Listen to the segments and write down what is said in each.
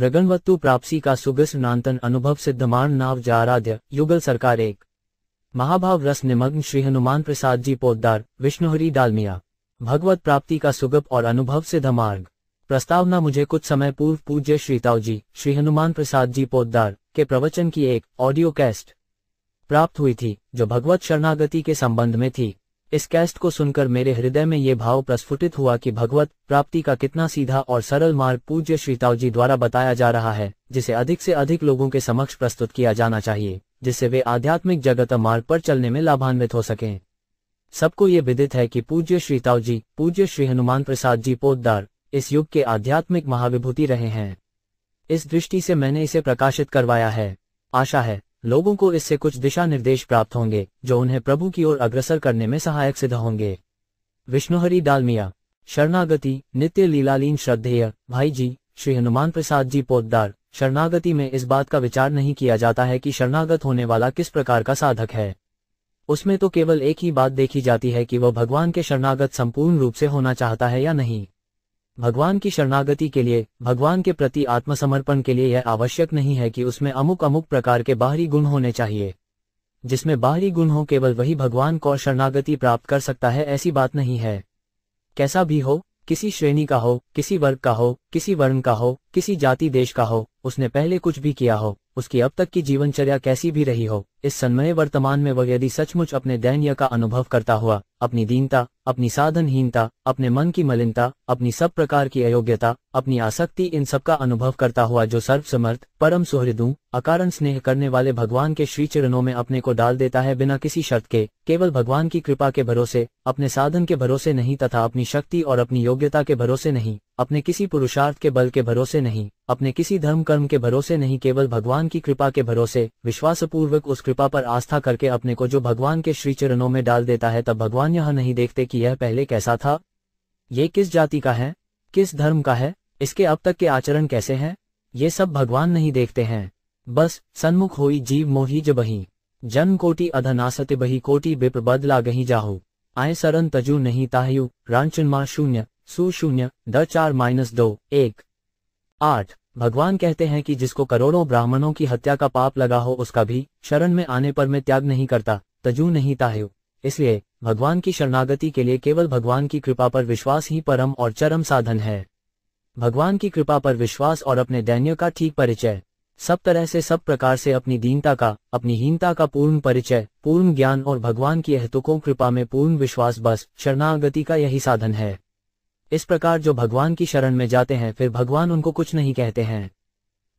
मृगणवत्तु प्राप्सी का सुग्र नांतन अनुभव सिद्धमान नाव जाराध्य युगल सरकार एक महाभाव रस निमग्न श्री हनुमान प्रसाद जी पोद्दार विष्णुहरी डालमिया भगवत प्राप्ति का सुगप और अनुभव सिद्ध मार्ग प्रस्तावना मुझे कुछ समय पूर्व पूज्य श्रीताव जी श्री हनुमान प्रसाद जी पोद्दार के प्रवचन की एक ऑडियो कैस्ट प्राप्त हुई थी जो भगवत शरणागति के संबंध में थी इस कैस्ट को सुनकर मेरे हृदय में ये भाव प्रस्फुटित हुआ कि भगवत प्राप्ति का कितना सीधा और सरल मार्ग पूज्य श्रीताव जी द्वारा बताया जा रहा है जिसे अधिक से अधिक लोगों के समक्ष प्रस्तुत किया जाना चाहिए जिससे वे आध्यात्मिक जगत मार्ग पर चलने में लाभान्वित हो सके सबको ये विदित है कि पूज्य श्रीताव जी पूज्य श्री हनुमान प्रसाद जी पोदार इस युग के आध्यात्मिक महाविभूति रहे हैं इस दृष्टि से मैंने इसे प्रकाशित करवाया है आशा है लोगों को इससे कुछ दिशा निर्देश प्राप्त होंगे जो उन्हें प्रभु की ओर अग्रसर करने में सहायक सिद्ध होंगे विष्णुहरि डालमिया शरणागति नित्य लीलालीन श्रद्धेय भाई जी श्री हनुमान प्रसाद जी पोदार शरणागति में इस बात का विचार नहीं किया जाता है कि शरणागत होने वाला किस प्रकार का साधक है उसमें तो केवल एक ही बात देखी जाती है कि वह भगवान के शरणागत संपूर्ण रूप से होना चाहता है या नहीं भगवान की शरणागति के लिए भगवान के प्रति आत्मसमर्पण के लिए यह आवश्यक नहीं है कि उसमें अमुक अमुक प्रकार के बाहरी गुण होने चाहिए जिसमें बाहरी गुण हो केवल वही भगवान को शरणागति प्राप्त कर सकता है ऐसी बात नहीं है कैसा भी हो किसी श्रेणी का हो किसी वर्ग का हो किसी वर्ण का हो किसी जाति देश का हो उसने पहले कुछ भी किया हो उसकी अब तक की जीवनचर्या कैसी भी रही हो इस सन्मय वर्तमान में वह यदि सचमुच अपने दैन्य का अनुभव करता हुआ अपनी दीनता अपनी साधनहीनता अपने मन की मलिनता अपनी सब प्रकार की अयोग्यता अपनी आसक्ति इन सब का अनुभव करता हुआ जो सर्वसमर्थ परम सुहृदू अकार स्नेह करने वाले भगवान के श्री चरणों में अपने को डाल देता है बिना किसी शर्त के केवल भगवान की कृपा के भरोसे अपने साधन के भरोसे नहीं तथा अपनी शक्ति और अपनी योग्यता के भरोसे नहीं अपने किसी पुरुषार्थ के बल के भरोसे नहीं अपने किसी धर्म कर्म के भरोसे नहीं केवल भगवान की कृपा के भरोसे विश्वासपूर्वक उस कृपा पर आस्था करके अपने को जो भगवान के श्री चरणों में डाल देता है तब भगवान यह नहीं देखते कि यह पहले कैसा था ये किस जाति का है किस धर्म का है इसके अब तक के आचरण कैसे हैं ये सब भगवान नहीं देखते हैं बस सन्मुख हो जीव मोही बही जन्म कोटि अधनासत बही कोटि बिप बदला गही जाहो आय सरन तजू नहीं ताहयु रामचन्मा शून्य शून्य द चार माइनस दो एक आठ भगवान कहते हैं कि जिसको करोड़ों ब्राह्मणों की हत्या का पाप लगा हो उसका भी शरण में आने पर मैं त्याग नहीं करता तजू नहीं ताहे इसलिए भगवान की शरणागति के लिए केवल भगवान की कृपा पर विश्वास ही परम और चरम साधन है भगवान की कृपा पर विश्वास और अपने दैन्य का ठीक परिचय सब तरह से सब प्रकार से अपनी दीनता का अपनी हीनता का पूर्ण परिचय पूर्ण ज्ञान और भगवान की अहतुकों कृपा में पूर्ण विश्वास बस शरणागति का यही साधन है इस प्रकार जो भगवान की शरण में जाते हैं फिर भगवान उनको कुछ नहीं कहते हैं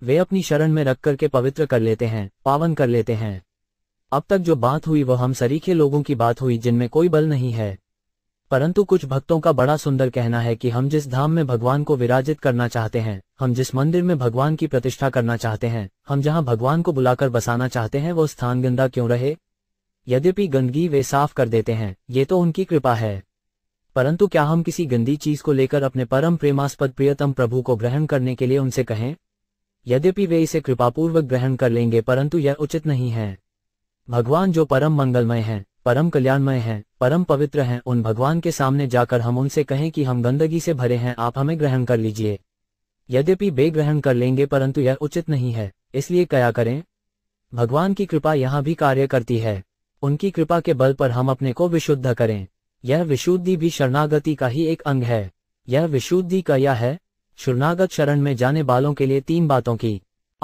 वे अपनी शरण में रख करके पवित्र कर लेते हैं पावन कर लेते हैं अब तक जो बात हुई वह हम सरीखे लोगों की बात हुई जिनमें कोई बल नहीं है परंतु कुछ भक्तों का बड़ा सुंदर कहना है कि हम जिस धाम में भगवान को विराजित करना चाहते हैं हम जिस मंदिर में भगवान की प्रतिष्ठा करना चाहते हैं हम जहां भगवान को बुलाकर बसाना चाहते हैं वो स्थान गंदा क्यों रहे यद्यपि गंदगी वे साफ कर देते हैं ये तो उनकी कृपा है परंतु क्या हम किसी गंदी चीज को लेकर अपने परम प्रेमास्पद प्रियतम प्रभु को ग्रहण करने के लिए उनसे कहें यद्यपि वे इसे कृपापूर्वक ग्रहण कर लेंगे परंतु यह उचित नहीं है भगवान जो परम मंगलमय है परम कल्याणमय है परम पवित्र हैं उन भगवान के सामने जाकर हम उनसे कहें कि हम गंदगी से भरे हैं आप हमें ग्रहण कर लीजिए यद्यपि बेग्रहण ग्रहण कर लेंगे परंतु यह उचित नहीं है इसलिए क्या करें भगवान की कृपा यहाँ भी कार्य करती है उनकी कृपा के बल पर हम अपने को विशुद्ध करें यह विशुद्धि भी शरणागति का ही एक अंग है यह विशुद्धि का यह है शरणागत शरण में जाने वालों के लिए तीन बातों की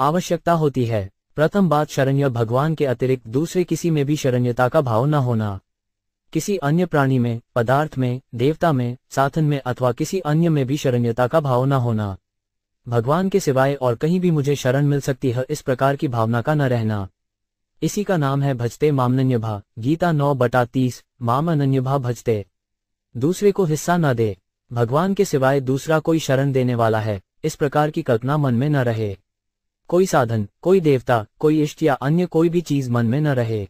आवश्यकता होती है प्रथम बात शरण्य भगवान के अतिरिक्त दूसरे किसी में भी शरण्यता का भाव न होना किसी अन्य प्राणी में पदार्थ में देवता में साधन में अथवा किसी अन्य में भी शरण्यता का भाव न होना भगवान के सिवाय और कहीं भी मुझे शरण मिल सकती है इस प्रकार की भावना का न रहना इसी का नाम है भजते मामनन्यभा गीता नौ बटा तीस माम अनन्यभा भजते दूसरे को हिस्सा न दे भगवान के सिवाय दूसरा कोई शरण देने वाला है इस प्रकार की कल्पना मन में न रहे कोई साधन कोई देवता कोई इष्ट या अन्य कोई भी चीज मन में न रहे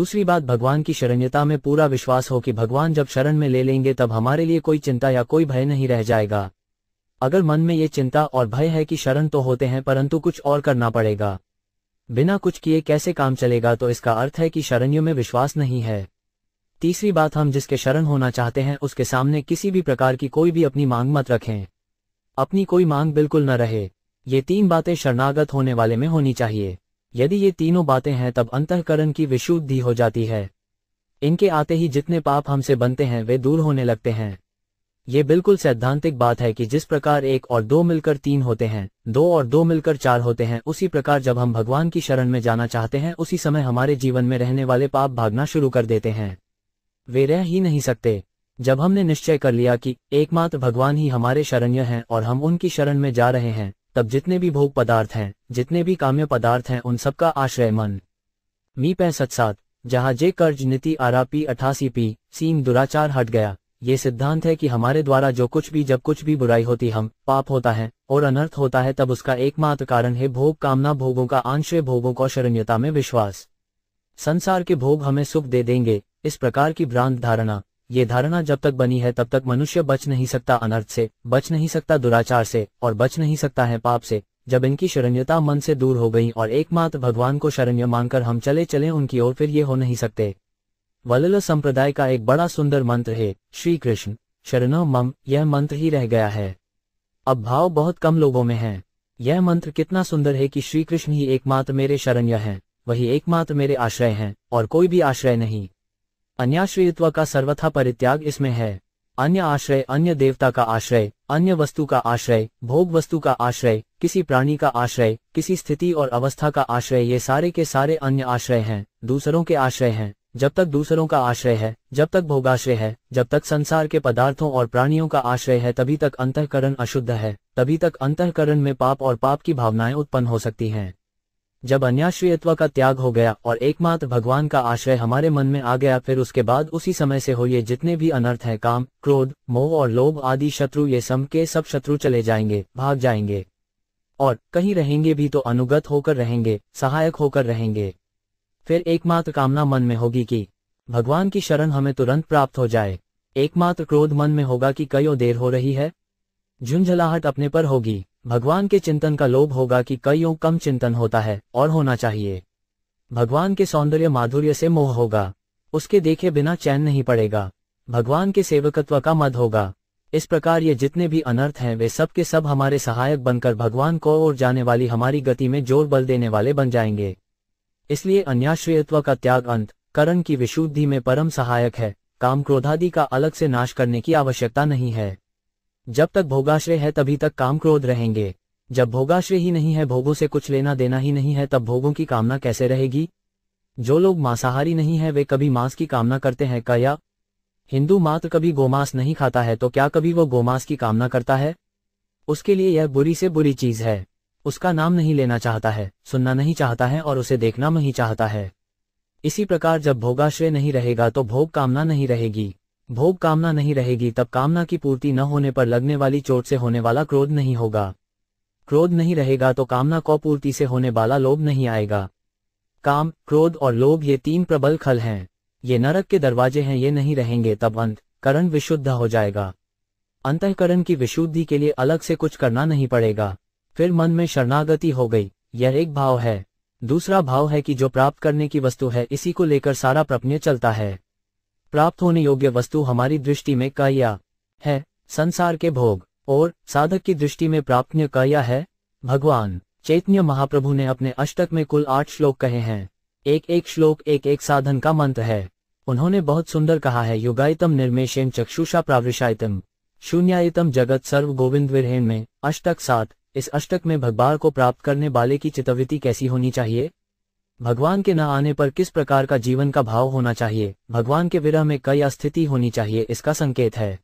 दूसरी बात भगवान की शरण्यता में पूरा विश्वास हो कि भगवान जब शरण में ले लेंगे तब हमारे लिए कोई चिंता या कोई भय नहीं रह जाएगा अगर मन में ये चिंता और भय है कि शरण तो होते हैं परंतु कुछ और करना पड़ेगा बिना कुछ किए कैसे काम चलेगा तो इसका अर्थ है कि शरणियों में विश्वास नहीं है तीसरी बात हम जिसके शरण होना चाहते हैं उसके सामने किसी भी प्रकार की कोई भी अपनी मांग मत रखें अपनी कोई मांग बिल्कुल न रहे ये तीन बातें शरणागत होने वाले में होनी चाहिए यदि ये तीनों बातें हैं तब अंतकरण की विशुद्धि हो जाती है इनके आते ही जितने पाप हमसे बनते हैं वे दूर होने लगते हैं ये बिल्कुल सैद्धांतिक बात है कि जिस प्रकार एक और दो मिलकर तीन होते हैं दो और दो मिलकर चार होते हैं उसी प्रकार जब हम भगवान की शरण में जाना चाहते हैं उसी समय हमारे जीवन में रहने वाले पाप भागना शुरू कर देते हैं वे रह ही नहीं सकते जब हमने निश्चय कर लिया कि एकमात्र भगवान ही हमारे शरण्य हैं और हम उनकी शरण में जा रहे हैं तब जितने भी भोग पदार्थ हैं जितने भी काम्य पदार्थ हैं उन सबका आश्रय मन मी पैंसठ सात जहाँ जे कर्ज नीति आरापी अठासी पी सीन दुराचार हट गया ये सिद्धांत है कि हमारे द्वारा जो कुछ भी जब कुछ भी बुराई होती हम पाप होता है और अनर्थ होता है तब उसका एकमात्र कारण है भोग कामना भोगों का आंशय भोगों का शरण्यता में विश्वास संसार के भोग हमें सुख दे देंगे इस प्रकार की भ्रांत धारणा ये धारणा जब तक बनी है तब तक मनुष्य बच नहीं सकता अनर्थ से बच नहीं सकता दुराचार से और बच नहीं सकता है पाप से जब इनकी शरण्यता मन से दूर हो गई और एकमात्र भगवान को शरण्य मानकर हम चले चले उनकी ओर फिर ये हो नहीं सकते वलल संप्रदाय का एक बड़ा सुंदर मंत्र है श्री कृष्ण शरण मम यह मंत्र ही रह गया है अब भाव बहुत कम लोगों में है यह मंत्र कितना सुंदर है कि श्री कृष्ण ही एकमात्र मेरे शरण्य हैं वही एकमात्र मेरे आश्रय हैं और कोई भी आश्रय नहीं अन्याश्रयत्व का सर्वथा परित्याग इसमें है अन्य आश्रय अन्य देवता का आश्रय अन्य वस्तु का आश्रय भोग वस्तु का आश्रय किसी प्राणी का आश्रय किसी स्थिति और अवस्था का आश्रय ये सारे के सारे अन्य आश्रय हैं दूसरों के आश्रय हैं जब तक दूसरों का आश्रय है जब तक भोगाश्रय है जब तक संसार के पदार्थों और प्राणियों का आश्रय है तभी तक अंतकरण अशुद्ध है तभी तक अंतकरण में पाप और पाप की भावनाएं उत्पन्न हो सकती हैं जब अन्याश्रयत्व का त्याग हो गया और एकमात्र भगवान का आश्रय हमारे मन में आ गया फिर उसके बाद उसी समय से हो ये जितने भी अनर्थ है काम क्रोध मोह और लोभ आदि शत्रु ये सम के सब शत्रु चले जाएंगे भाग जाएंगे और कहीं रहेंगे भी तो अनुगत होकर रहेंगे सहायक होकर रहेंगे फिर एकमात्र कामना मन में होगी कि भगवान की शरण हमें तुरंत प्राप्त हो जाए एकमात्र क्रोध मन में होगा कि कई देर हो रही है झुंझलाहट अपने पर होगी भगवान के चिंतन का लोभ होगा कि कईयों कम चिंतन होता है और होना चाहिए भगवान के सौंदर्य माधुर्य से मोह होगा उसके देखे बिना चैन नहीं पड़ेगा भगवान के सेवकत्व का मद होगा इस प्रकार ये जितने भी अनर्थ हैं वे सब के सब हमारे सहायक बनकर भगवान को और जाने वाली हमारी गति में जोर बल देने वाले बन जाएंगे इसलिए अन्याश्रयत्व का त्याग अंत करण की विशुद्धि में परम सहायक है काम क्रोधादि का अलग से नाश करने की आवश्यकता नहीं है जब तक भोगाश्रय है तभी तक काम क्रोध रहेंगे जब भोगाश्रय ही नहीं है भोगों से कुछ लेना देना ही नहीं है तब भोगों की कामना कैसे रहेगी जो लोग मांसाहारी नहीं है वे कभी मांस की कामना करते हैं क्या हिंदू मात्र कभी गोमांस नहीं खाता है तो क्या कभी वो गोमांस की कामना करता है उसके लिए यह बुरी से बुरी चीज है उसका नाम नहीं लेना चाहता है सुनना नहीं चाहता है और उसे देखना नहीं चाहता है इसी प्रकार जब भोगाश्रय नहीं रहेगा तो भोग कामना नहीं रहेगी भोग कामना नहीं रहेगी तब कामना की पूर्ति न होने पर लगने वाली चोट से होने वाला क्रोध नहीं होगा क्रोध नहीं रहेगा तो कामना को पूर्ति से होने वाला लोभ नहीं आएगा काम क्रोध और लोभ ये तीन प्रबल खल हैं ये नरक के दरवाजे हैं ये नहीं रहेंगे तब अंत करण विशुद्ध हो जाएगा अंतकरण की विशुद्धि के लिए अलग से कुछ करना नहीं पड़ेगा फिर मन में शरणागति हो गई यह एक भाव है दूसरा भाव है कि जो प्राप्त करने की वस्तु है इसी को लेकर सारा प्रपन्य चलता है प्राप्त होने योग्य वस्तु हमारी दृष्टि में काया है संसार के भोग और साधक की दृष्टि में प्राप्त काया है भगवान चैतन्य महाप्रभु ने अपने अष्टक में कुल आठ श्लोक कहे हैं एक एक श्लोक एक एक साधन का मंत्र है उन्होंने बहुत सुंदर कहा है युगायतम निर्मेशम चक्षुषा प्रावृषायतम शून्यायतम जगत सर्व गोविंद विरहेण में अष्टक सात इस अष्टक में भगवान को प्राप्त करने वाले की चितवृत्ति कैसी होनी चाहिए भगवान के न आने पर किस प्रकार का जीवन का भाव होना चाहिए भगवान के विरह में कई स्थिति होनी चाहिए इसका संकेत है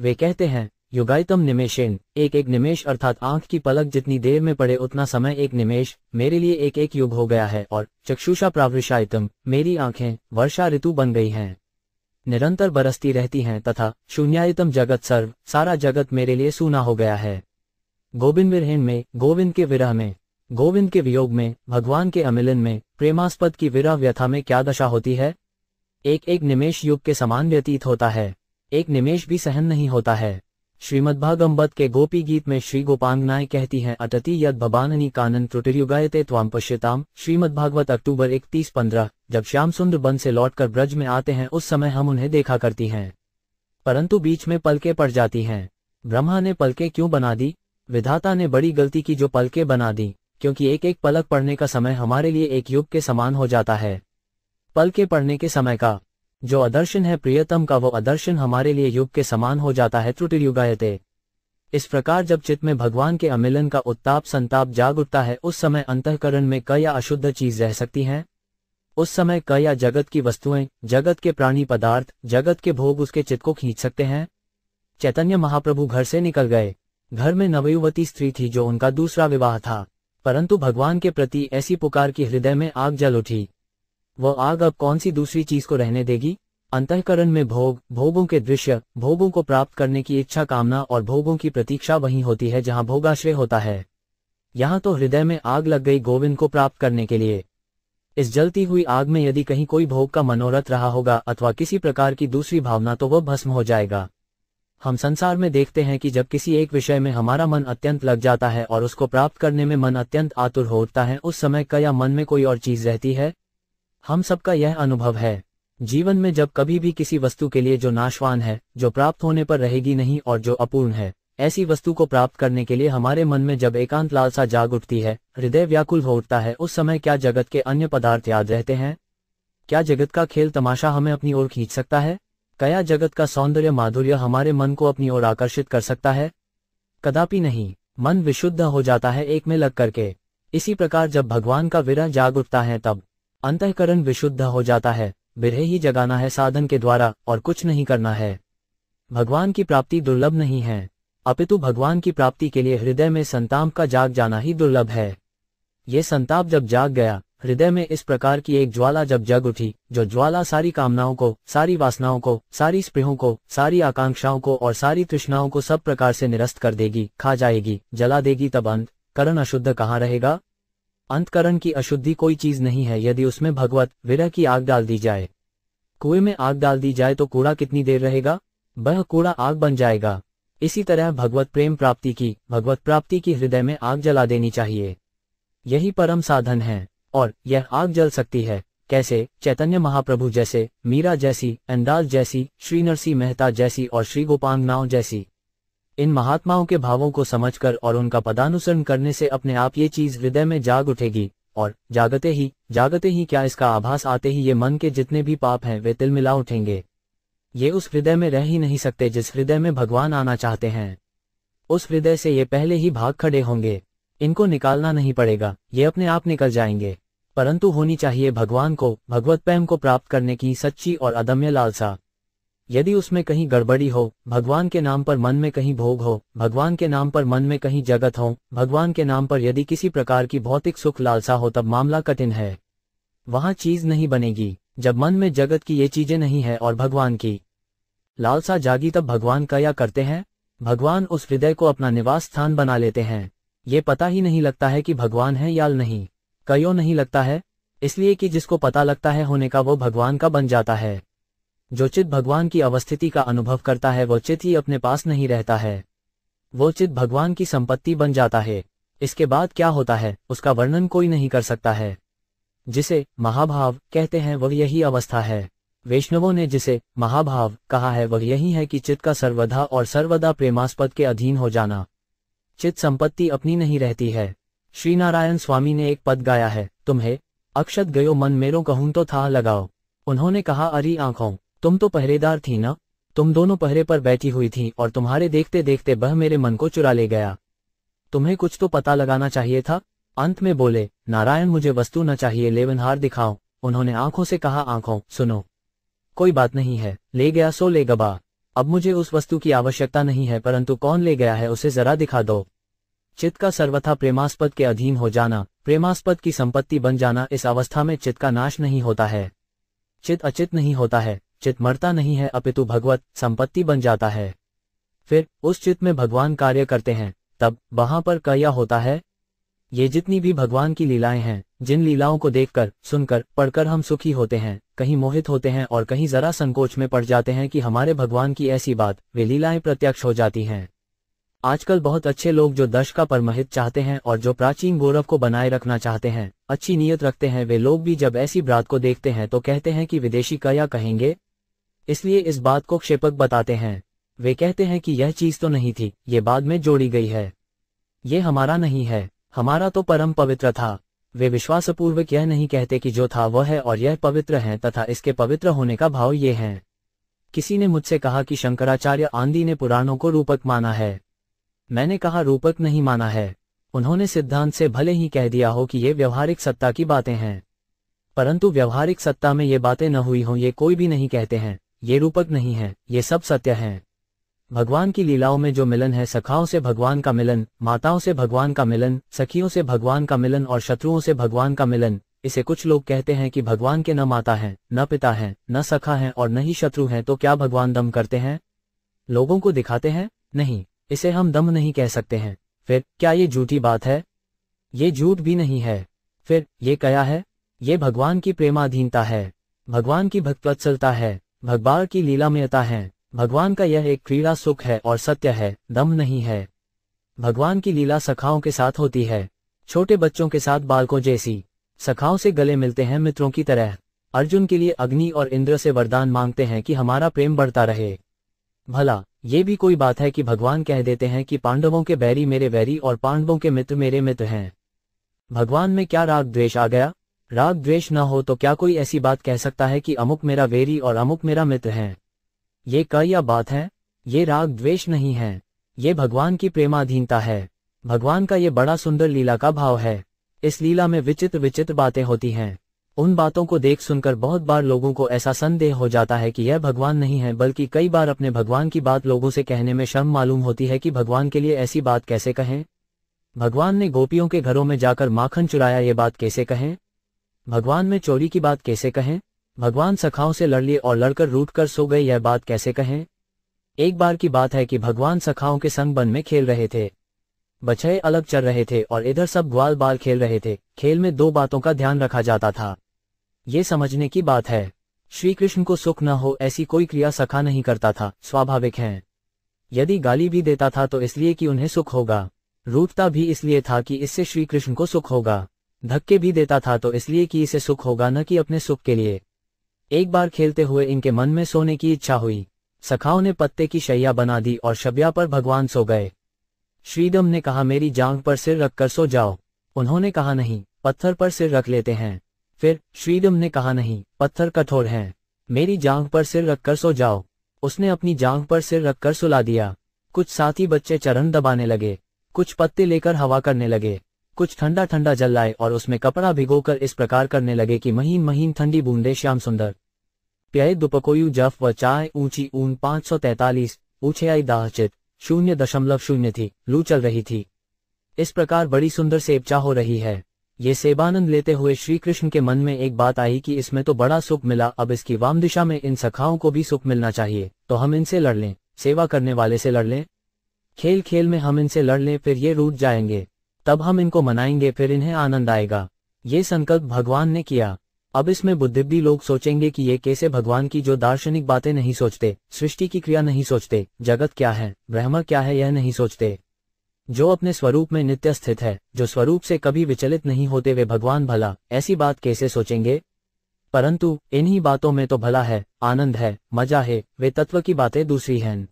वे कहते हैं युगायतम निमेशेन एक एक निमेश अर्थात आंख की पलक जितनी देर में पड़े उतना समय एक निमेश मेरे लिए एक एक युग हो गया है और चक्षुषा प्रावृषायतम मेरी आंखें वर्षा ऋतु बन गई हैं निरंतर बरसती रहती हैं तथा शून्यायतम जगत सर्व सारा जगत मेरे लिए सूना हो गया है गोविंद विरहीन में गोविंद के विरह में गोविंद के वियोग में भगवान के अमिलन में प्रेमास्पद की विरह व्यथा में क्या दशा होती है एक एक निमेश युग के समान व्यतीत होता है एक निमेश भी सहन नहीं होता है श्रीमद्भागम्बत के गोपी गीत में श्री गोपांगनाएं कहती हैं अतति यद भवानी कानन त्रुटियुगायते त्वाम पश्यताम श्रीमदभागवत अक्टूबर इकतीस पंद्रह जब श्याम सुंदर बन से लौटकर ब्रज में आते हैं उस समय हम उन्हें देखा करती हैं परंतु बीच में पलके पड़ जाती हैं ब्रह्मा ने पलके क्यों बना दी विधाता ने बड़ी गलती की जो पलकें बना दी क्योंकि एक एक पलक पढ़ने का समय हमारे लिए एक युग के समान हो जाता है पलके पढ़ने के समय का जो आदर्शन है प्रियतम का वो आदर्शन हमारे लिए युग के समान हो जाता है त्रुटियुगायते इस प्रकार जब चित्त में भगवान के अमिलन का उत्ताप संताप जाग उठता है उस समय अंतकरण में कई अशुद्ध चीज रह सकती है उस समय या जगत की वस्तुएं जगत के प्राणी पदार्थ जगत के भोग उसके चित्त को खींच सकते हैं चैतन्य महाप्रभु घर से निकल गए घर में नवयुवती स्त्री थी जो उनका दूसरा विवाह था परंतु भगवान के प्रति ऐसी पुकार की हृदय में आग जल उठी वह आग अब कौन सी दूसरी चीज को रहने देगी अंतकरण में भोग भोगों के दृश्य भोगों को प्राप्त करने की इच्छा कामना और भोगों की प्रतीक्षा वहीं होती है जहां भोगाश्रय होता है यहाँ तो हृदय में आग लग गई गोविंद को प्राप्त करने के लिए इस जलती हुई आग में यदि कहीं कोई भोग का मनोरथ रहा होगा अथवा किसी प्रकार की दूसरी भावना तो वह भस्म हो जाएगा हम संसार में देखते हैं कि जब किसी एक विषय में हमारा मन अत्यंत लग जाता है और उसको प्राप्त करने में मन अत्यंत आतुर हो उठता है उस समय का या मन में कोई और चीज रहती है हम सबका यह अनुभव है जीवन में जब कभी भी किसी वस्तु के लिए जो नाशवान है जो प्राप्त होने पर रहेगी नहीं और जो अपूर्ण है ऐसी वस्तु को प्राप्त करने के लिए हमारे मन में जब एकांत लालसा जाग उठती है हृदय व्याकुल हो उठता है उस समय क्या जगत के अन्य पदार्थ याद रहते हैं क्या जगत का खेल तमाशा हमें अपनी ओर खींच सकता है कया जगत का सौंदर्य माधुर्य हमारे मन को अपनी ओर आकर्षित कर सकता है कदापि नहीं मन विशुद्ध हो जाता है एक में लग करके इसी प्रकार जब भगवान का विरह जाग उठता है तब अंतकरण विशुद्ध हो जाता है विरह ही जगाना है साधन के द्वारा और कुछ नहीं करना है भगवान की प्राप्ति दुर्लभ नहीं है अपितु भगवान की प्राप्ति के लिए हृदय में संताप का जाग जाना ही दुर्लभ है ये संताप जब जाग गया हृदय में इस प्रकार की एक ज्वाला जब जग उठी जो ज्वाला सारी कामनाओं को सारी वासनाओं को सारी स्प्रहों को सारी आकांक्षाओं को और सारी तृष्णाओं को सब प्रकार से निरस्त कर देगी खा जाएगी जला देगी तब अंत करण अशुद्ध कहाँ रहेगा अंतकरण की अशुद्धि कोई चीज नहीं है यदि उसमें भगवत विरह की आग डाल दी जाए कुएं में आग डाल दी जाए तो कूड़ा कितनी देर रहेगा वह कूड़ा आग बन जाएगा इसी तरह भगवत प्रेम प्राप्ति की भगवत प्राप्ति की हृदय में आग जला देनी चाहिए यही परम साधन है और यह आग जल सकती है कैसे चैतन्य महाप्रभु जैसे मीरा जैसी अंदाज जैसी श्री नरसी मेहता जैसी और श्री गोपांग नाव जैसी इन महात्माओं के भावों को समझकर और उनका पदानुसरण करने से अपने आप ये चीज हृदय में जाग उठेगी और जागते ही जागते ही क्या इसका आभास आते ही ये मन के जितने भी पाप हैं वे तिलमिला उठेंगे ये उस हृदय में रह ही नहीं सकते जिस हृदय में भगवान आना चाहते हैं उस हृदय से ये पहले ही भाग खड़े होंगे इनको निकालना नहीं पड़ेगा ये अपने आप निकल जाएंगे परंतु होनी चाहिए भगवान को भगवत प्रेम को प्राप्त करने की सच्ची और अदम्य लालसा यदि उसमें कहीं गड़बड़ी हो भगवान के नाम पर मन में कहीं भोग हो भगवान के नाम पर मन में कहीं जगत हो भगवान के नाम पर यदि किसी प्रकार की भौतिक सुख लालसा हो तब मामला कठिन है वहां चीज नहीं बनेगी जब मन में जगत की ये चीजें नहीं है और भगवान की लालसा जागी तब भगवान का या करते हैं भगवान उस हृदय को अपना निवास स्थान बना लेते हैं ये पता ही नहीं लगता है कि भगवान है या नहीं क्यों नहीं लगता है इसलिए कि जिसको पता लगता है होने का वो भगवान का बन जाता है जो चित भगवान की अवस्थिति का अनुभव करता है वो चित ही अपने पास नहीं रहता है वो चित भगवान की संपत्ति बन जाता है इसके बाद क्या होता है उसका वर्णन कोई नहीं कर सकता है जिसे महाभाव कहते हैं वह यही अवस्था है वैष्णवों ने जिसे महाभाव कहा है वह यही है कि चित्त का सर्वधा और सर्वदा प्रेमास्पद के अधीन हो जाना चित्त संपत्ति अपनी नहीं रहती है श्री नारायण स्वामी ने एक पद गाया है तुम्हें अक्षत गयो मन मेरो कहूं तो था लगाओ उन्होंने कहा अरी आंखों तुम तो पहरेदार थी ना तुम दोनों पहरे पर बैठी हुई थी और तुम्हारे देखते देखते बह मेरे मन को चुरा ले गया तुम्हें कुछ तो पता लगाना चाहिए था अंत में बोले नारायण मुझे वस्तु न चाहिए लेवनहार दिखाओ उन्होंने आंखों से कहा आंखों सुनो कोई बात नहीं है ले गया सो ले गबा अब मुझे उस वस्तु की आवश्यकता नहीं है परंतु कौन ले गया है उसे जरा दिखा दो चित्त का सर्वथा प्रेमास्पद के अधीन हो जाना प्रेमास्पद की संपत्ति बन जाना इस अवस्था में चित्त का नाश नहीं होता है चित्त अचित नहीं होता है चित्त मरता नहीं है अपितु भगवत संपत्ति बन जाता है फिर उस चित्त में भगवान कार्य करते हैं तब वहां पर कया होता है ये जितनी भी भगवान की लीलाएं हैं जिन लीलाओं को देखकर सुनकर पढ़कर हम सुखी होते हैं कहीं मोहित होते हैं और कहीं जरा संकोच में पड़ जाते हैं कि हमारे भगवान की ऐसी बात वे लीलाएं प्रत्यक्ष हो जाती हैं आजकल बहुत अच्छे लोग जो दश का परमहित चाहते हैं और जो प्राचीन गौरव को बनाए रखना चाहते हैं अच्छी नीयत रखते हैं वे लोग भी जब ऐसी ब्रात को देखते हैं तो कहते हैं कि विदेशी कया कहेंगे इसलिए इस बात को क्षेपक बताते हैं वे कहते हैं कि यह चीज तो नहीं थी ये बाद में जोड़ी गई है ये हमारा नहीं है हमारा तो परम पवित्र था वे विश्वासपूर्वक यह नहीं कहते कि जो था वह है और यह पवित्र है तथा इसके पवित्र होने का भाव ये है किसी ने मुझसे कहा कि शंकराचार्य आंधी ने पुराणों को रूपक माना है मैंने कहा रूपक नहीं माना है उन्होंने सिद्धांत से भले ही कह दिया हो कि ये व्यवहारिक सत्ता की बातें हैं परंतु व्यवहारिक सत्ता में ये बातें न हुई हों ये कोई भी नहीं कहते हैं ये रूपक नहीं है ये सब सत्य हैं भगवान की लीलाओं में जो मिलन है सखाओं से भगवान का मिलन माताओं से भगवान का मिलन सखियों से भगवान का मिलन और शत्रुओं से भगवान का मिलन इसे कुछ लोग कहते हैं कि भगवान के न माता हैं न पिता हैं न सखा हैं और न ही शत्रु हैं तो क्या भगवान दम करते हैं लोगों को दिखाते हैं नहीं इसे हम दम नहीं कह सकते हैं फिर क्या ये झूठी बात है ये झूठ भी नहीं है फिर ये क्या है ये भगवान की प्रेमाधीनता है भगवान की भक्तवत्सलता है भगवान की मेंता है भगवान का यह एक क्रीड़ा सुख है और सत्य है दम नहीं है भगवान की लीला सखाओं के साथ होती है छोटे बच्चों के साथ बालकों जैसी सखाओं से गले मिलते हैं मित्रों की तरह अर्जुन के लिए अग्नि और इंद्र से वरदान मांगते हैं कि हमारा प्रेम बढ़ता रहे भला ये भी कोई बात है कि भगवान कह देते हैं कि पांडवों के बैरी मेरे बैरी और पांडवों के मित्र मेरे मित्र हैं भगवान में क्या राग द्वेष आ गया राग द्वेष न हो तो क्या कोई ऐसी बात कह सकता है कि अमुक मेरा वेरी और अमुक मेरा मित्र है ये क्या बात है ये राग द्वेष नहीं है ये भगवान की प्रेमाधीनता है भगवान का ये बड़ा सुंदर लीला का भाव है इस लीला में विचित्र विचित्र बातें होती हैं उन बातों को देख सुनकर बहुत बार लोगों को ऐसा संदेह हो जाता है कि यह भगवान नहीं है बल्कि कई बार अपने भगवान की बात लोगों से कहने में शर्म मालूम होती है कि भगवान के लिए ऐसी बात कैसे कहें भगवान ने गोपियों के घरों में जाकर माखन चुराया ये बात कैसे कहें भगवान में चोरी की बात कैसे कहें भगवान सखाओं से लड़ लिए और लड़कर रूट कर सो गए यह बात कैसे कहें एक बार की बात है कि भगवान सखाओं के संग बन में खेल रहे थे बछे अलग चल रहे थे और इधर सब ग्वाल बाल खेल रहे थे खेल में दो बातों का ध्यान रखा जाता था ये समझने की बात है श्री कृष्ण को सुख न हो ऐसी कोई क्रिया सखा नहीं करता था स्वाभाविक है यदि गाली भी देता था तो इसलिए कि उन्हें सुख होगा रूठता भी इसलिए था कि इससे श्री कृष्ण को सुख होगा धक्के भी देता था तो इसलिए कि इसे सुख होगा न कि अपने सुख के लिए एक बार खेलते हुए इनके मन में सोने की इच्छा हुई सखाओं ने पत्ते की शैया बना दी और शब्या पर भगवान सो गए श्रीदम ने कहा मेरी जांग पर सिर रखकर सो जाओ उन्होंने कहा नहीं पत्थर पर सिर रख लेते हैं फिर श्रीडम ने कहा नहीं पत्थर कठोर हैं मेरी जांग पर सिर रखकर सो जाओ उसने अपनी जांग पर सिर रखकर सुला दिया कुछ साथी बच्चे चरण दबाने लगे कुछ पत्ते लेकर हवा करने लगे कुछ ठंडा ठंडा जल लाए और उसमें कपड़ा भिगोकर इस प्रकार करने लगे कि महीन महीन ठंडी बूंदे श्याम सुंदर प्याय दुपकोयू जफ व चाय ऊंची ऊन पांच सौ तैतालीस ऊंचे आई दाहचित शून्य दशमलव शून्य थी लू चल रही थी इस प्रकार बड़ी सुंदर सेबचा हो रही है ये सेवानंद लेते हुए श्री कृष्ण के मन में एक बात आई कि इसमें तो बड़ा सुख मिला अब इसकी वाम दिशा में इन सखाओं को भी सुख मिलना चाहिए तो हम इनसे लड़ लें सेवा करने वाले से लड़ लें खेल खेल में हम इनसे लड़ लें फिर ये रूट जाएंगे तब हम इनको मनाएंगे फिर इन्हें आनंद आएगा ये संकल्प भगवान ने किया अब इसमें बुद्धिबी लोग सोचेंगे कि ये कैसे भगवान की जो दार्शनिक बातें नहीं सोचते सृष्टि की क्रिया नहीं सोचते जगत क्या है ब्रह्म क्या है यह नहीं सोचते जो अपने स्वरूप में नित्य स्थित है जो स्वरूप से कभी विचलित नहीं होते वे भगवान भला ऐसी बात कैसे सोचेंगे परंतु इन्हीं बातों में तो भला है आनंद है मजा है वे तत्व की बातें दूसरी हैं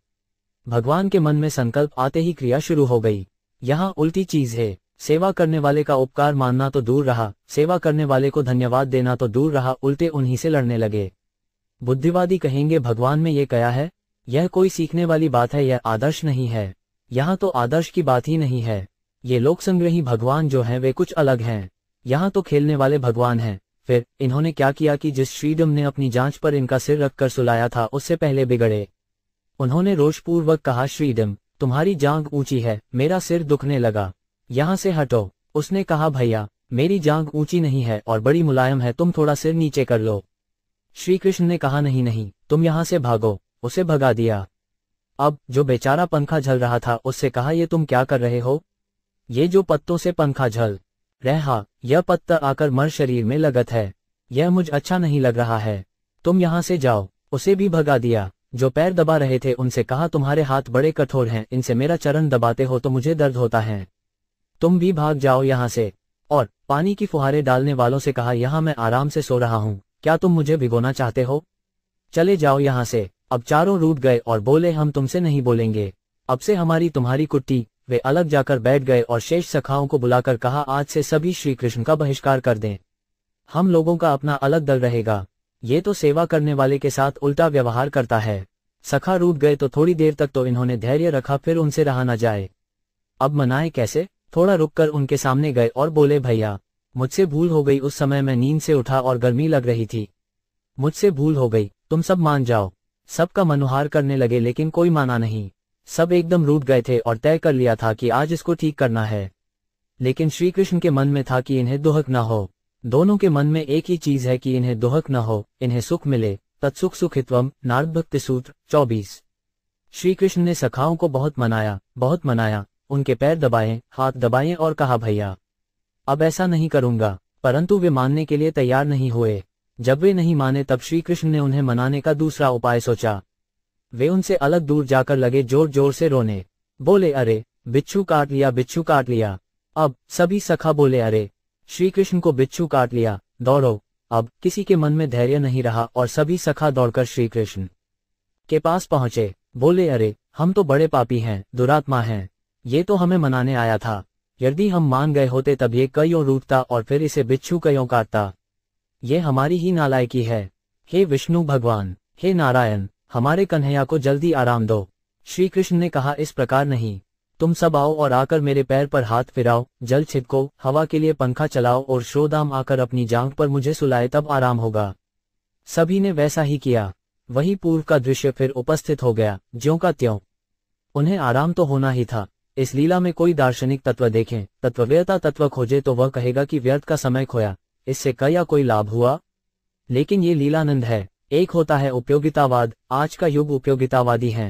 भगवान के मन में संकल्प आते ही क्रिया शुरू हो गई यहाँ उल्टी चीज है सेवा करने वाले का उपकार मानना तो दूर रहा सेवा करने वाले को धन्यवाद देना तो दूर रहा उल्टे उन्हीं से लड़ने लगे बुद्धिवादी कहेंगे भगवान में ये कया है यह कोई सीखने वाली बात है यह आदर्श नहीं है यहाँ तो आदर्श की बात ही नहीं है ये लोक संग्रही भगवान जो हैं वे कुछ अलग हैं यहाँ तो खेलने वाले भगवान हैं फिर इन्होंने क्या किया कि जिस श्रीडम ने अपनी जांच पर इनका सिर रखकर सुलाया था उससे पहले बिगड़े उन्होंने रोषपूर्वक कहा श्रीडम तुम्हारी जांग ऊंची है मेरा सिर दुखने लगा यहाँ से हटो उसने कहा भैया मेरी जांग ऊंची नहीं है और बड़ी मुलायम है तुम थोड़ा सिर नीचे कर लो श्री कृष्ण ने कहा नहीं नहीं तुम यहाँ से भागो उसे भगा दिया अब जो बेचारा पंखा झल रहा था उससे कहा ये तुम क्या कर रहे हो ये जो पत्तों से पंखा झल रहा हाँ, यह पत्ता आकर मर शरीर में लगत है यह मुझ अच्छा नहीं लग रहा है तुम यहाँ से जाओ उसे भी भगा दिया जो पैर दबा रहे थे उनसे कहा तुम्हारे हाथ बड़े कठोर हैं इनसे मेरा चरण दबाते हो तो मुझे दर्द होता है तुम भी भाग जाओ यहाँ से और पानी की फुहारे डालने वालों से कहा यहाँ मैं आराम से सो रहा हूँ क्या तुम मुझे भिगोना चाहते हो चले जाओ यहाँ से अब चारों रूट गए और बोले हम तुमसे नहीं बोलेंगे अब से हमारी तुम्हारी कुट्टी वे अलग जाकर बैठ गए और शेष सखाओं को बुलाकर कहा आज से सभी श्री कृष्ण का बहिष्कार कर दें हम लोगों का अपना अलग दल रहेगा ये तो सेवा करने वाले के साथ उल्टा व्यवहार करता है सखा रूट गए तो थोड़ी देर तक तो इन्होंने धैर्य रखा फिर उनसे रहा न जाए अब मनाए कैसे थोड़ा रुककर उनके सामने गए और बोले भैया मुझसे भूल हो गई उस समय मैं नींद से उठा और गर्मी लग रही थी मुझसे भूल हो गई तुम सब मान जाओ सबका मनुहार करने लगे लेकिन कोई माना नहीं सब एकदम रूट गए थे और तय कर लिया था कि आज इसको ठीक करना है लेकिन श्री कृष्ण के मन में था कि इन्हें दोहक न हो दोनों के मन में एक ही चीज है कि इन्हें दोहक न हो इन्हें सुख मिले तत्सुख सुखित्वम नारद भक्ति सूत्र चौबीस श्री कृष्ण ने सखाओं को बहुत मनाया बहुत मनाया उनके पैर दबाए हाथ दबाए और कहा भैया अब ऐसा नहीं करूंगा परंतु वे मानने के लिए तैयार नहीं हुए जब वे नहीं माने तब श्री कृष्ण ने उन्हें मनाने का दूसरा उपाय सोचा वे उनसे अलग दूर जाकर लगे जोर जोर से रोने बोले अरे बिच्छू काट लिया बिच्छू काट लिया अब सभी सखा बोले अरे श्री कृष्ण को बिच्छू काट लिया दौड़ो अब किसी के मन में धैर्य नहीं रहा और सभी सखा दौड़कर श्री कृष्ण के पास पहुंचे बोले अरे हम तो बड़े पापी हैं दुरात्मा हैं ये तो हमें मनाने आया था यदि हम मान गए होते तब ये कईयों रूटता और फिर इसे बिच्छू कईयों काटता ये हमारी ही नालायकी है हे विष्णु भगवान हे नारायण हमारे कन्हैया को जल्दी आराम दो श्री कृष्ण ने कहा इस प्रकार नहीं तुम सब आओ और आकर मेरे पैर पर हाथ फिराओ जल छिपको हवा के लिए पंखा चलाओ और श्रोदाम आकर अपनी जांग पर मुझे सुलाए तब आराम होगा सभी ने वैसा ही किया वही पूर्व का दृश्य फिर उपस्थित हो गया ज्यो का त्यों उन्हें आराम तो होना ही था इस लीला में कोई दार्शनिक तत्व देखें तत्वव्यता तत्व खोजे तो वह कहेगा कि व्यर्थ का समय खोया इससे कया कोई लाभ हुआ लेकिन ये लीलानंद है एक होता है उपयोगितावाद आज का युग उपयोगितावादी है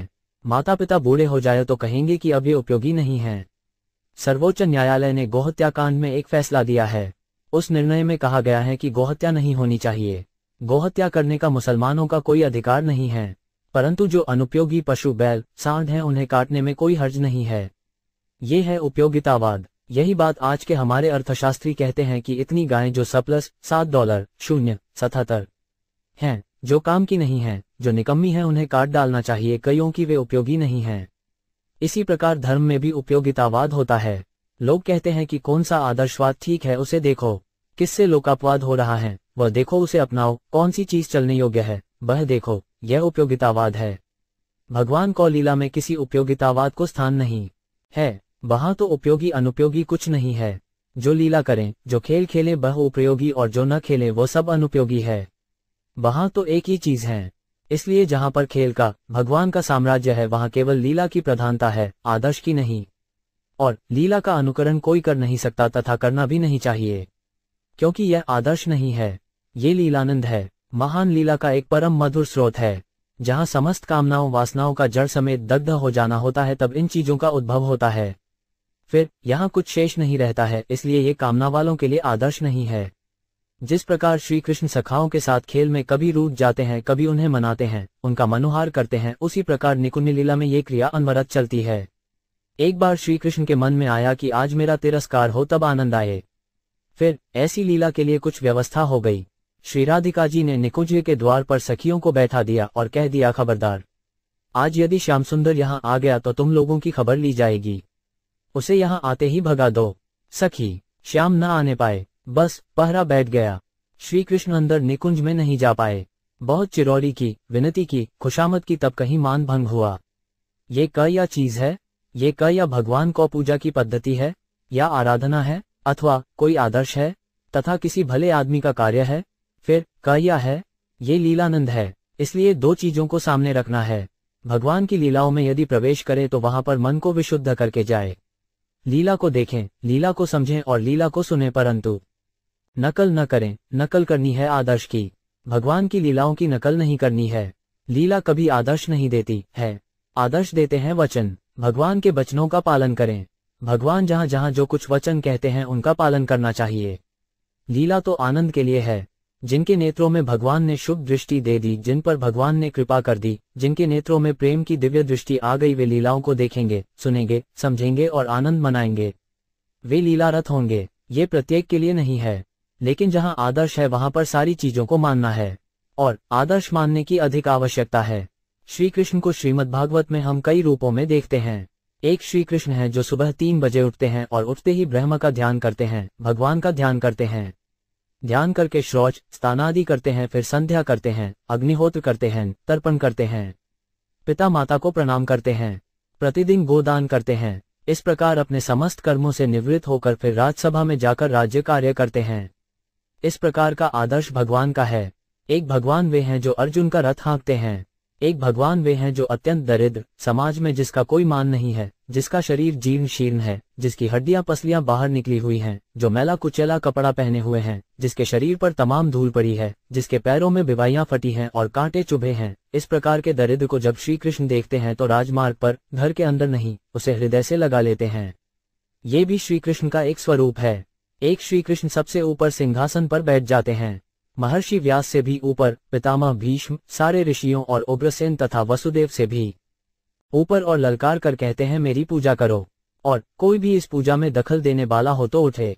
माता पिता बूढ़े हो जाए तो कहेंगे कि अब ये उपयोगी नहीं है सर्वोच्च न्यायालय ने गोहत्या कांड में एक फैसला दिया है उस निर्णय में कहा गया है कि गोहत्या नहीं होनी चाहिए गोहत्या करने का मुसलमानों का कोई अधिकार नहीं है परंतु जो अनुपयोगी पशु बैल सांड हैं उन्हें काटने में कोई हर्ज नहीं है ये है उपयोगितावाद यही बात आज के हमारे अर्थशास्त्री कहते हैं कि इतनी गायें जो सप्लस सात डॉलर शून्य सतहत्तर हैं जो काम की नहीं हैं जो निकम्मी हैं उन्हें काट डालना चाहिए कईयों की वे उपयोगी नहीं हैं इसी प्रकार धर्म में भी उपयोगितावाद होता है लोग कहते हैं कि कौन सा आदर्शवाद ठीक है उसे देखो किससे लोकापवाद हो रहा है वह देखो उसे अपनाओ कौन सी चीज चलने योग्य है वह देखो यह उपयोगितावाद है भगवान कौलीला लीला में किसी उपयोगितावाद को स्थान नहीं है वहाँ तो उपयोगी अनुपयोगी कुछ नहीं है जो लीला करें जो खेल खेलें वह उपयोगी और जो न खेलें वो सब अनुपयोगी है वहाँ तो एक ही चीज है इसलिए जहाँ पर खेल का भगवान का साम्राज्य है वहाँ केवल लीला की प्रधानता है आदर्श की नहीं और लीला का अनुकरण कोई कर नहीं सकता तथा करना भी नहीं चाहिए क्योंकि यह आदर्श नहीं है ये लीलानंद है महान लीला का एक परम मधुर स्रोत है जहाँ समस्त कामनाओं वासनाओं का जड़ समेत दग्ध हो जाना होता है तब इन चीजों का उद्भव होता है फिर यहाँ कुछ शेष नहीं रहता है इसलिए ये कामना वालों के लिए आदर्श नहीं है जिस प्रकार श्री कृष्ण सखाओं के साथ खेल में कभी रूट जाते हैं कभी उन्हें मनाते हैं उनका मनोहार करते हैं उसी प्रकार निकुंज लीला में ये क्रिया अनवरत चलती है एक बार श्री कृष्ण के मन में आया कि आज मेरा तिरस्कार हो तब आनंद आए फिर ऐसी लीला के लिए कुछ व्यवस्था हो गई श्री राधिका जी ने निकुंज के द्वार पर सखियों को बैठा दिया और कह दिया खबरदार आज यदि श्याम सुंदर यहाँ आ गया तो तुम लोगों की खबर ली जाएगी उसे यहाँ आते ही भगा दो सखी श्याम न आने पाए बस पहरा बैठ गया श्री कृष्ण अंदर निकुंज में नहीं जा पाए बहुत चिरौरी की विनती की खुशामद की तब कहीं मान भंग हुआ ये क या चीज है ये क या भगवान को पूजा की पद्धति है या आराधना है अथवा कोई आदर्श है तथा किसी भले आदमी का कार्य है फिर क या है ये लीलानंद है इसलिए दो चीजों को सामने रखना है भगवान की लीलाओं में यदि प्रवेश करे तो वहां पर मन को विशुद्ध करके जाए लीला को देखें लीला को समझें और लीला को सुने परंतु नकल न करें नकल करनी है आदर्श की भगवान की लीलाओं की नकल नहीं करनी है लीला कभी आदर्श नहीं देती है आदर्श देते हैं वचन भगवान के वचनों का पालन करें भगवान जहां जहां जो कुछ वचन कहते हैं उनका पालन करना चाहिए लीला तो आनंद के लिए है जिनके नेत्रों में भगवान ने शुभ दृष्टि दे दी जिन पर भगवान ने कृपा कर दी जिनके नेत्रों में प्रेम की दिव्य दृष्टि आ गई वे लीलाओं को देखेंगे सुनेंगे समझेंगे और आनंद मनाएंगे वे लीलारत होंगे ये प्रत्येक के लिए नहीं है लेकिन जहाँ आदर्श है वहाँ पर सारी चीजों को मानना है और आदर्श मानने की अधिक आवश्यकता है श्री कृष्ण को श्रीमद भागवत में हम कई रूपों में देखते हैं एक श्री कृष्ण है जो सुबह तीन बजे उठते हैं और उठते ही ब्रह्म का ध्यान करते हैं भगवान का ध्यान करते हैं ध्यान करके श्रोच स्नानादि करते हैं फिर संध्या करते हैं अग्निहोत्र करते हैं तर्पण करते हैं पिता माता को प्रणाम करते हैं प्रतिदिन गोदान करते हैं इस प्रकार अपने समस्त कर्मों से निवृत्त होकर फिर राज्यसभा में जाकर राज्य कार्य करते हैं इस प्रकार का आदर्श भगवान का है एक भगवान वे हैं जो अर्जुन का रथ हाँकते हैं एक भगवान वे हैं जो अत्यंत दरिद्र समाज में जिसका कोई मान नहीं है जिसका शरीर जीर्ण शीर्ण है जिसकी हड्डियां पसलियां बाहर निकली हुई हैं जो मैला कुचेला कपड़ा पहने हुए हैं जिसके शरीर पर तमाम धूल पड़ी है जिसके पैरों में बिवाइयां फटी हैं और कांटे चुभे हैं इस प्रकार के दरिद्र को जब श्री कृष्ण देखते हैं तो राजमार्ग पर घर के अंदर नहीं उसे हृदय से लगा लेते हैं ये भी श्री कृष्ण का एक स्वरूप है एक श्री कृष्ण सबसे ऊपर सिंहासन पर बैठ जाते हैं महर्षि व्यास से भी ऊपर पितामह भीष्म सारे ऋषियों और उग्रसेन तथा वसुदेव से भी ऊपर और ललकार कर कहते हैं मेरी पूजा करो और कोई भी इस पूजा में दखल देने वाला हो तो उठे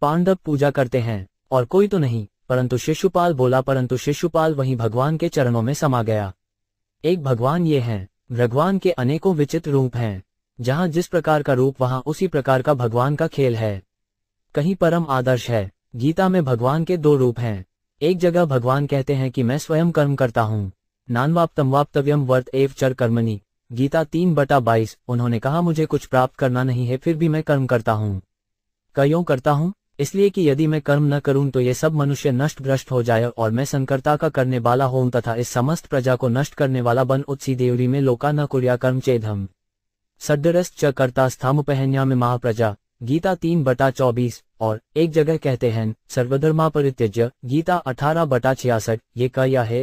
पांडव पूजा करते हैं और कोई तो नहीं परंतु शिशुपाल बोला परंतु शिशुपाल वहीं भगवान के चरणों में समा गया एक भगवान ये हैं भगवान के अनेकों विचित्र रूप हैं जहाँ जिस प्रकार का रूप वहाँ उसी प्रकार का भगवान का खेल है कहीं परम आदर्श है गीता में भगवान के दो रूप हैं एक जगह भगवान कहते हैं कि मैं स्वयं कर्म करता हूँ नानवाप तमवाप्तव्यम वर्त एव चर कर्मनी गीता तीन बटा बाईस उन्होंने कहा मुझे कुछ प्राप्त करना नहीं है फिर भी मैं कर्म करता हूँ क्यों करता हूँ इसलिए कि यदि मैं कर्म न करूं तो ये सब मनुष्य नष्ट भ्रष्ट हो जाए और मैं संकर्ता का करने वाला हों तथा इस समस्त प्रजा को नष्ट करने वाला बन उत्सी देवरी में लोका न कुरिया कर्म चेधम सड्डरस च स्थम पहनिया में महाप्रजा गीता तीन बटा चौबीस और एक जगह कहते हैं सर्वधर्मा परित्यज्य गीता अठारह बटा छियासठ ये कहया है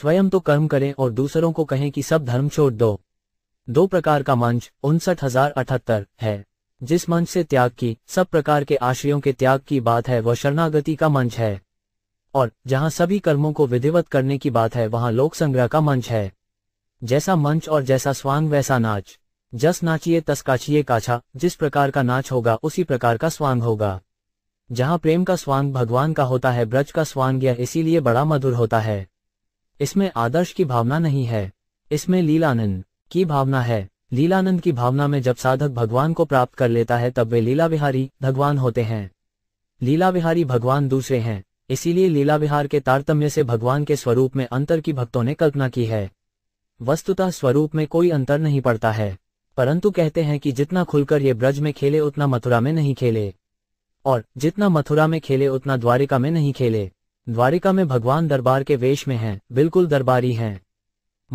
स्वयं तो कर्म करें और दूसरों को कहें कि सब धर्म छोड़ दो दो प्रकार का मंच उनसठ हजार अठहत्तर है जिस मंच से त्याग की सब प्रकार के आश्रयों के त्याग की बात है वह शरणागति का मंच है और जहां सभी कर्मों को विधिवत करने की बात है वहां लोक संग्रह का मंच है जैसा मंच और जैसा स्वांग वैसा नाच जस नाचिए तस काचिए काछा जिस प्रकार का नाच होगा उसी प्रकार का स्वांग होगा जहाँ प्रेम का स्वांग भगवान का होता है ब्रज का स्वांग यह इसीलिए बड़ा मधुर होता है इसमें आदर्श की भावना नहीं है इसमें लीलानंद की भावना है लीलानंद की भावना में जब साधक भगवान को प्राप्त कर लेता है तब वे लीला विहारी भगवान होते हैं लीला विहारी भगवान दूसरे हैं इसीलिए लीला विहार के तारतम्य से भगवान के स्वरूप में अंतर की भक्तों ने कल्पना की है वस्तुतः स्वरूप में कोई अंतर नहीं पड़ता है परंतु कहते हैं कि जितना खुलकर ये ब्रज में खेले उतना मथुरा में नहीं खेले और जितना मथुरा में खेले उतना द्वारिका में नहीं खेले द्वारिका में भगवान दरबार के वेश में हैं बिल्कुल दरबारी हैं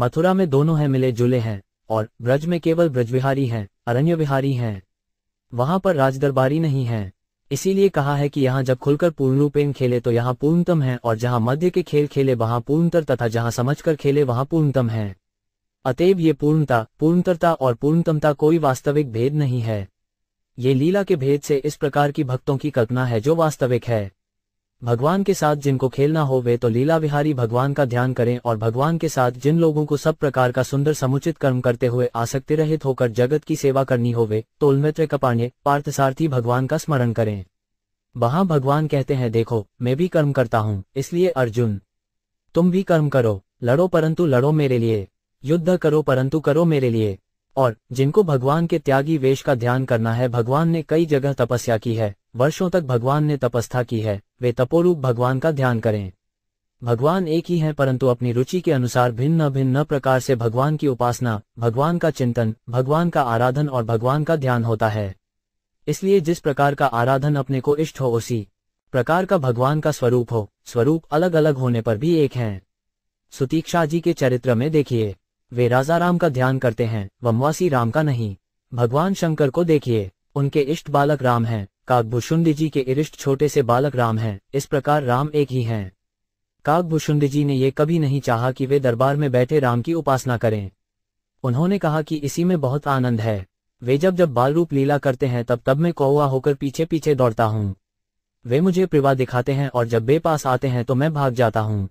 मथुरा में दोनों हैं मिले जुले हैं और ब्रज में केवल ब्रजविहारी हैं अरण्य विहारी हैं वहां पर राजदरबारी नहीं है इसीलिए कहा है कि यहाँ जब खुलकर पूर्णरूपेण खेले तो यहाँ पूर्णतम है और जहाँ मध्य के खेल खेले वहाँ पूर्णतर तथा जहाँ समझकर खेले वहाँ पूर्णतम है अतएव ये पूर्णता पूर्णतरता और पूर्णतमता कोई वास्तविक भेद नहीं है ये लीला के भेद से इस प्रकार की भक्तों की कल्पना है जो वास्तविक है भगवान के साथ जिनको खेलना हो वे तो लीला विहारी भगवान का ध्यान करें और भगवान के साथ जिन लोगों को सब प्रकार का सुंदर समुचित कर्म करते हुए आसक्ति रहित होकर जगत की सेवा करनी होवे तो उन्मित्र कपाण्य पार्थसारथी भगवान का स्मरण करें वहां भगवान कहते हैं देखो मैं भी कर्म करता हूं इसलिए अर्जुन तुम भी कर्म करो लड़ो परंतु लड़ो मेरे लिए युद्ध करो परंतु करो मेरे लिए और जिनको भगवान के त्यागी वेश का ध्यान करना है भगवान ने कई जगह तपस्या की है वर्षों तक भगवान ने तपस्था की है वे तपोरूप भगवान का ध्यान करें भगवान एक ही हैं परंतु अपनी रुचि के अनुसार भिन्न भिन्न प्रकार से भगवान की उपासना भगवान का चिंतन भगवान का आराधन और भगवान का ध्यान होता है इसलिए जिस प्रकार का आराधन अपने को इष्ट हो उसी प्रकार का भगवान का स्वरूप हो स्वरूप अलग अलग होने पर भी एक है सुतीक्षा जी के चरित्र में देखिए वे राजाराम का ध्यान करते हैं वमवासी राम का नहीं भगवान शंकर को देखिए उनके इष्ट बालक राम हैं कागभूषुंडी जी के इरिष्ट छोटे से बालक राम हैं इस प्रकार राम एक ही हैं कागभूषुंडी जी ने ये कभी नहीं चाहा कि वे दरबार में बैठे राम की उपासना करें उन्होंने कहा कि इसी में बहुत आनंद है वे जब जब बाल रूप लीला करते हैं तब तब मैं कौआ होकर पीछे पीछे दौड़ता हूँ वे मुझे प्रिवा दिखाते हैं और जब बे पास आते हैं तो मैं भाग जाता हूँ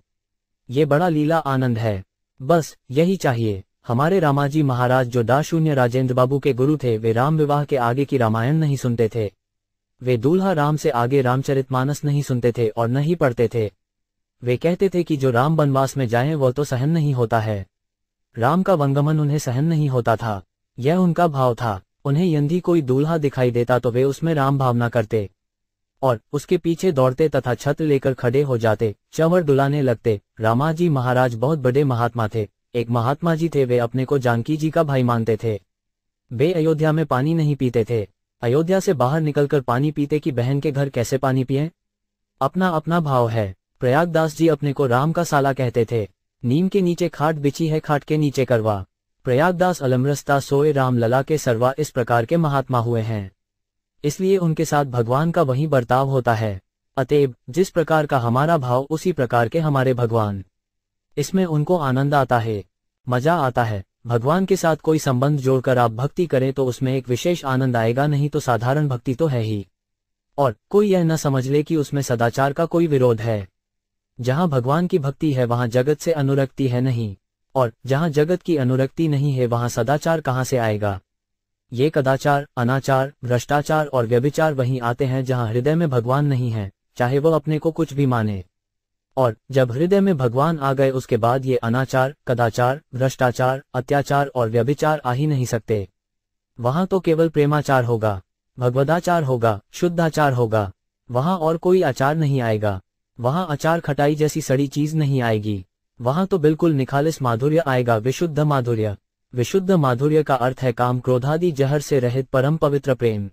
ये बड़ा लीला आनंद है बस यही चाहिए हमारे रामाजी महाराज जो दाशून्य राजेंद्र बाबू के गुरु थे वे राम विवाह के आगे की रामायण नहीं सुनते थे वे दूल्हा राम से आगे रामचरितमानस नहीं सुनते थे और नहीं पढ़ते थे वे कहते थे कि जो राम वनवास में जाएं वह तो सहन नहीं होता है राम का वंगमन उन्हें सहन नहीं होता था यह उनका भाव था उन्हें यदि कोई दूल्हा दिखाई देता तो वे उसमें राम भावना करते और उसके पीछे दौड़ते तथा छत्र लेकर खड़े हो जाते चंवर डुलाने लगते रामाजी महाराज बहुत बड़े महात्मा थे एक महात्मा जी थे वे अपने को जानकी जी का भाई मानते थे वे अयोध्या में पानी नहीं पीते थे अयोध्या से बाहर निकलकर पानी पीते कि बहन के घर कैसे पानी पिए अपना अपना भाव है प्रयागदास जी अपने को राम का साला कहते थे नीम के नीचे खाट बिछी है खाट के नीचे करवा प्रयागदास अलमरसता सोए राम लला के सरवा इस प्रकार के महात्मा हुए हैं इसलिए उनके साथ भगवान का वही बर्ताव होता है अतएव जिस प्रकार का हमारा भाव उसी प्रकार के हमारे भगवान इसमें उनको आनंद आता है मजा आता है भगवान के साथ कोई संबंध जोड़कर आप भक्ति करें तो उसमें एक विशेष आनंद आएगा नहीं तो साधारण भक्ति तो है ही और कोई यह न समझ ले कि उसमें सदाचार का कोई विरोध है जहां भगवान की भक्ति है वहां जगत से अनुरक्ति है नहीं और जहाँ जगत की अनुरक्ति नहीं है वहां सदाचार कहाँ से आएगा ये कदाचार अनाचार भ्रष्टाचार और व्यभिचार वहीं आते हैं जहां हृदय में भगवान नहीं है चाहे वह अपने को कुछ भी माने और जब हृदय में भगवान आ गए उसके बाद ये अनाचार कदाचार भ्रष्टाचार अत्याचार और व्यभिचार आ ही नहीं सकते वहां तो केवल प्रेमाचार होगा भगवदाचार होगा शुद्धाचार होगा वहां और कोई आचार नहीं आएगा वहां आचार खटाई जैसी सड़ी चीज नहीं आएगी वहां तो बिल्कुल निखालिस माधुर्य आएगा विशुद्ध माधुर्य विशुद्ध माधुर्य का अर्थ है काम क्रोधादि जहर से रहित परम पवित्र प्रेम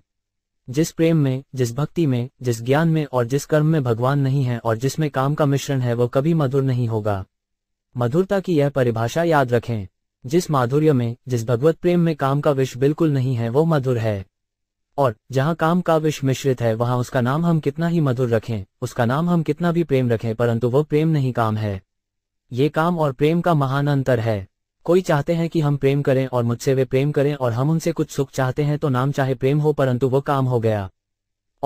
जिस प्रेम में जिस भक्ति में जिस ज्ञान में और जिस कर्म में भगवान नहीं है और जिसमें काम का मिश्रण है वह कभी मधुर नहीं होगा मधुरता की यह परिभाषा याद रखें जिस माधुर्य में जिस भगवत प्रेम में काम का विष बिल्कुल नहीं है वो मधुर है और जहाँ काम का विष मिश्रित है वहां उसका नाम हम कितना ही मधुर रखें उसका नाम हम कितना भी प्रेम रखें परंतु वह प्रेम नहीं काम है ये काम और प्रेम का महान अंतर है कोई चाहते हैं कि हम प्रेम करें और मुझसे वे प्रेम करें और हम उनसे कुछ सुख चाहते हैं तो नाम चाहे प्रेम हो परंतु वो काम हो गया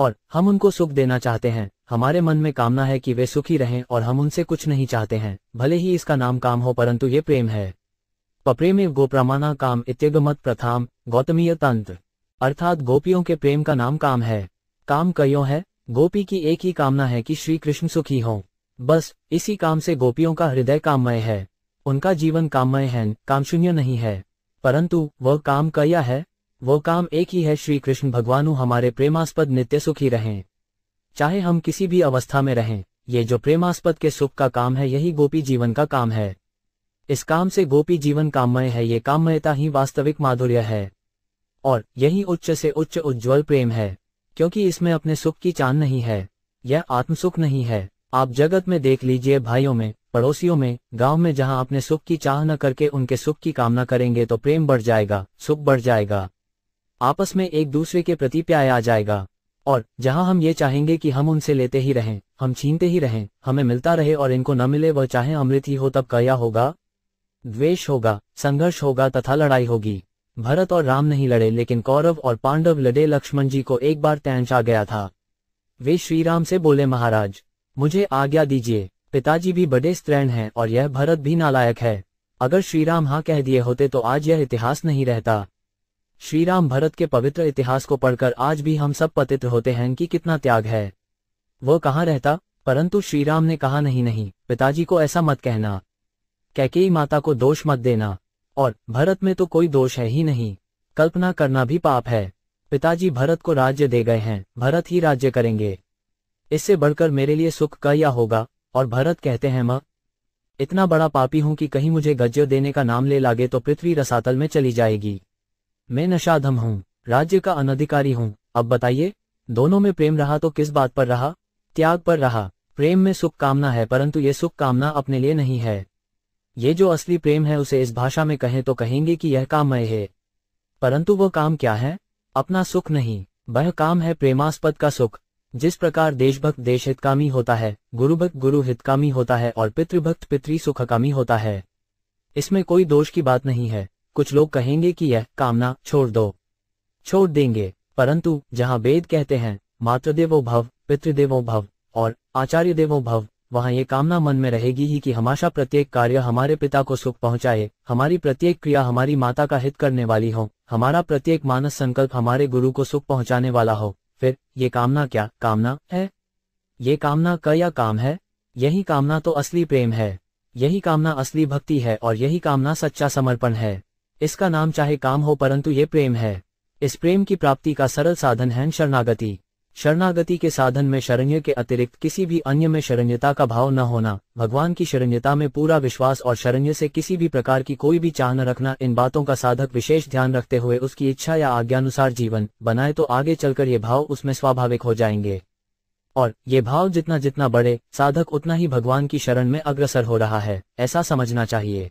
और हम उनको सुख देना चाहते हैं हमारे मन में कामना है कि वे सुखी रहें और हम उनसे कुछ नहीं चाहते हैं भले ही इसका नाम काम हो परंतु ये प्रेम है पप्रेम गोप्रमाना काम इत्यगमत प्रथाम गौतमीय तंत्र अर्थात गोपियों के प्रेम का नाम काम है काम कयो है गोपी की एक ही कामना है कि श्री कृष्ण सुखी हो बस इसी काम से गोपियों का हृदय काममय है उनका जीवन काममय है कामशून्य नहीं है परंतु वह काम कया है वह काम एक ही है श्री कृष्ण भगवानु हमारे प्रेमास्पद नित्य सुखी रहें चाहे हम किसी भी अवस्था में रहें ये जो प्रेमास्पद के सुख का काम है यही गोपी जीवन का काम है इस काम से गोपी जीवन काममय है ये काममयता ही वास्तविक माधुर्य है और यही उच्च से उच्च उज्ज्वल प्रेम है क्योंकि इसमें अपने सुख की चान नहीं है यह आत्मसुख नहीं है आप जगत में देख लीजिए भाइयों में पड़ोसियों में गांव में जहां अपने सुख की चाह न करके उनके सुख की कामना करेंगे तो प्रेम बढ़ जाएगा सुख बढ़ जाएगा आपस में एक दूसरे के प्रति प्याय आ जाएगा और जहां हम ये चाहेंगे कि हम उनसे लेते ही रहें हम छीनते ही रहें हमें मिलता रहे और इनको न मिले वह चाहे अमृत ही हो तब कया होगा द्वेष होगा संघर्ष होगा तथा लड़ाई होगी भरत और राम नहीं लड़े लेकिन कौरव और पांडव लड़े लक्ष्मण जी को एक बार तैंश आ गया था वे श्रीराम से बोले महाराज मुझे आज्ञा दीजिए पिताजी भी बड़े स्त्रैण हैं और यह भरत भी नालायक है अगर श्रीराम हाँ कह दिए होते तो आज यह इतिहास नहीं रहता श्रीराम भरत के पवित्र इतिहास को पढ़कर आज भी हम सब पतित होते हैं कि कितना त्याग है वह कहाँ रहता परंतु श्रीराम ने कहा नहीं नहीं पिताजी को ऐसा मत कहना कैकेयी माता को दोष मत देना और भरत में तो कोई दोष है ही नहीं कल्पना करना भी पाप है पिताजी भरत को राज्य दे गए हैं भरत ही राज्य करेंगे इससे बढ़कर मेरे लिए सुख का या होगा और भरत कहते हैं मां इतना बड़ा पापी हूं कि कहीं मुझे गज्जो देने का नाम ले लागे तो पृथ्वी रसातल में चली जाएगी मैं नशाधम हूं राज्य का अनधिकारी हूं अब बताइए दोनों में प्रेम रहा तो किस बात पर रहा त्याग पर रहा प्रेम में सुख कामना है परंतु ये सुख कामना अपने लिए नहीं है ये जो असली प्रेम है उसे इस भाषा में कहें तो कहेंगे कि यह कामय है परंतु वह काम क्या है अपना सुख नहीं वह काम है प्रेमास्पद का सुख जिस प्रकार देशभक्त देश हितकामी होता है गुरुभक्त गुरु हितकामी होता है और पितृभक्त पितृ सुखकामी होता है इसमें कोई दोष की बात नहीं है कुछ लोग कहेंगे कि यह कामना छोड़ दो छोड़ देंगे परंतु जहाँ वेद कहते हैं मातृदेवो भव पितृदेवो भव और आचार्य देवो भव वहाँ ये कामना मन में रहेगी ही कि हमारा प्रत्येक कार्य हमारे पिता को सुख पहुँचाए हमारी प्रत्येक क्रिया हमारी माता का हित करने वाली हो हमारा प्रत्येक मानस संकल्प हमारे गुरु को सुख पहुँचाने वाला हो फिर ये कामना क्या कामना है ये कामना क या काम है यही कामना तो असली प्रेम है यही कामना असली भक्ति है और यही कामना सच्चा समर्पण है इसका नाम चाहे काम हो परंतु ये प्रेम है इस प्रेम की प्राप्ति का सरल साधन है शरणागति शरणागति के साधन में शरण्य के अतिरिक्त किसी भी अन्य में शरण्यता का भाव न होना भगवान की शरण्यता में पूरा विश्वास और शरण्य से किसी भी प्रकार की कोई भी चाह न रखना इन बातों का साधक विशेष ध्यान रखते हुए उसकी इच्छा या आज्ञानुसार जीवन बनाए तो आगे चलकर ये भाव उसमें स्वाभाविक हो जाएंगे और ये भाव जितना जितना बढ़े साधक उतना ही भगवान की शरण में अग्रसर हो रहा है ऐसा समझना चाहिए